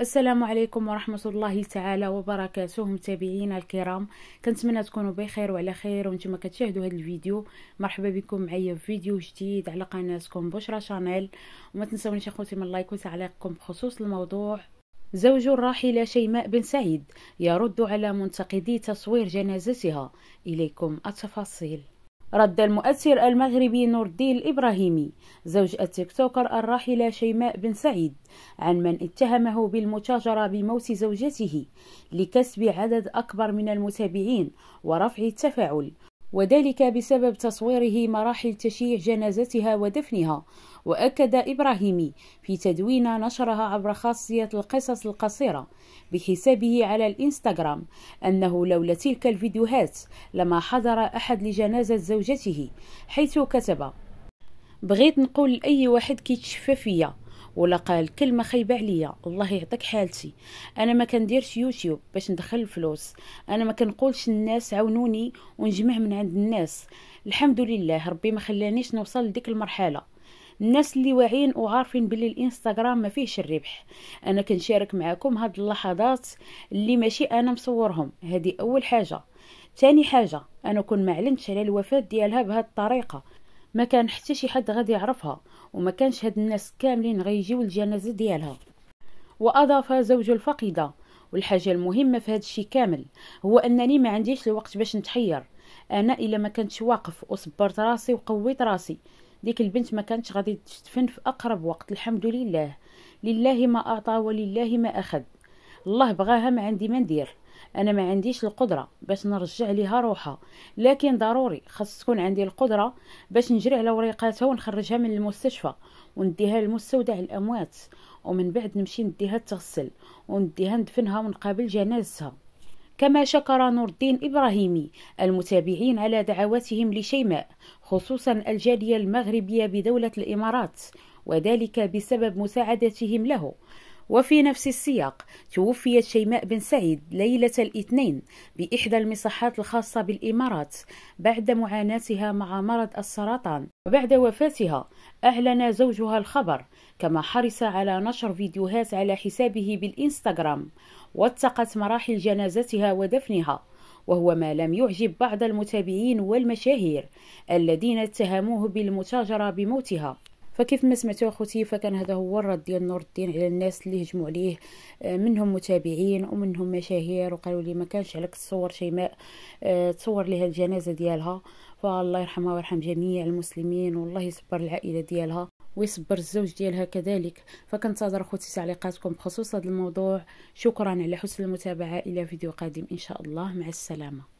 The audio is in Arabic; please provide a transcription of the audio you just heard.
السلام عليكم ورحمة الله تعالى وبركاته متابعينا الكرام كنتمنى تكونوا بخير وعلى خير وانتم كتشاهدوا هذا الفيديو مرحبا بكم معايا في فيديو جديد على قناتكم بشرى شانيل وما تنسونيش اخوتي من لايك وتعليقكم بخصوص الموضوع زوج الراحلة شيماء بن سعيد يرد على منتقدي تصوير جنازتها إليكم التفاصيل رد المؤثر المغربي نور الدين الإبراهيمي زوج التيك توكر الراحلة شيماء بن سعيد عن من اتهمه بالمتاجرة بموت زوجته لكسب عدد أكبر من المتابعين ورفع التفاعل وذلك بسبب تصويره مراحل تشييع جنازتها ودفنها وأكد إبراهيمي في تدوين نشرها عبر خاصية القصص القصيرة بحسابه على الإنستغرام أنه لولا تلك الفيديوهات لما حضر أحد لجنازة زوجته حيث كتب بغيت نقول لأي واحد كيتشفى فيا ولا قال كلمه خايبه عليا الله يعطيك حالتي انا ما كنديرش يوتيوب باش ندخل الفلوس انا ما كنقولش الناس عاونوني ونجمع من عند الناس الحمد لله ربي ما خلانيش نوصل لديك المرحله الناس اللي واعيين وعارفين بلي الانستغرام ما فيهش الربح انا كنشارك معكم هاد اللحظات اللي ماشي انا مصورهم هذه اول حاجه تاني حاجه انا كون ما علمتش على الوفاه ديالها بهاد الطريقه ما كان حتى شي حد غادي يعرفها وما كانش هاد الناس كاملين غيجيو الجنازه ديالها واضاف زوج الفقيده والحاجه المهمه في هاد الشيء كامل هو انني ما عنديش الوقت باش نتحير انا الا ما كنتش واقف وصبرت راسي وقويت راسي ديك البنت ما كانتش غادي تدفن في اقرب وقت الحمد لله لله ما اعطى ولله ما اخذ الله بغاها ما عندي ما ندير انا ما عنديش القدره باش نرجع ليها روحها لكن ضروري خاص تكون عندي القدره باش نجري على وريقاتها ونخرجها من المستشفى ونديها لمستودع الاموات ومن بعد نمشي نديها تغسل ونديها ندفنها ونقابل جنازتها كما شكر نور الدين إبراهيمي المتابعين على دعواتهم لشيماء خصوصا الجالية المغربية بدولة الإمارات وذلك بسبب مساعدتهم له وفي نفس السياق توفيت شيماء بن سعيد ليلة الاثنين بإحدى المصحات الخاصة بالإمارات بعد معاناتها مع مرض السرطان وبعد وفاتها أعلن زوجها الخبر كما حرص على نشر فيديوهات على حسابه بالإنستغرام واتقت مراحل جنازتها ودفنها وهو ما لم يعجب بعض المتابعين والمشاهير الذين اتهموه بالمتاجرة بموتها فكيف ما سمعتوا اخوتي فكان هذا هو الرد ديال نور الدين على الناس اللي هجموا عليه آه، منهم متابعين ومنهم مشاهير وقالوا لي ما كانش عليك تصور شيماء آه، تصور لها الجنازه ديالها فالله يرحمها ويرحم جميع المسلمين والله يصبر العائله ديالها ويصبر الزوج ديالها كذلك فكنتظر اخوتي تعليقاتكم بخصوص هذا الموضوع شكرا على حسن المتابعه الى فيديو قادم ان شاء الله مع السلامه